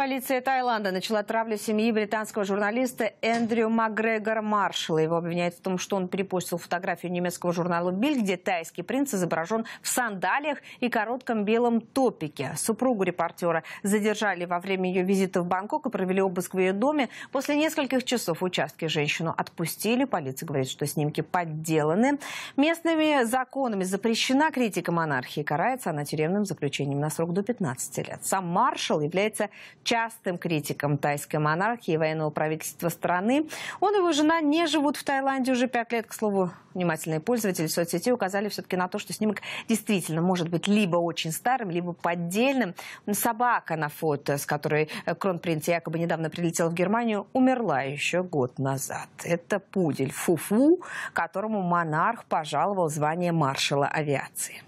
Полиция Таиланда начала травлю семьи британского журналиста Эндрю Макгрегор Маршалла. Его обвиняют в том, что он перепостил фотографию немецкого журнала «Биль», где тайский принц изображен в сандалиях и коротком белом топике. Супругу репортера задержали во время ее визита в Бангкок и провели обыск в ее доме. После нескольких часов в женщину отпустили. Полиция говорит, что снимки подделаны. Местными законами запрещена критика монархии. Карается она тюремным заключением на срок до 15 лет. Сам Маршалл является частым критиком тайской монархии и военного правительства страны. Он и его жена не живут в Таиланде уже пять лет. К слову, внимательные пользователи соцсети указали все-таки на то, что снимок действительно может быть либо очень старым, либо поддельным. Собака на фото, с которой кронпринц якобы недавно прилетел в Германию, умерла еще год назад. Это пудель Фуфу, которому монарх пожаловал звание маршала авиации.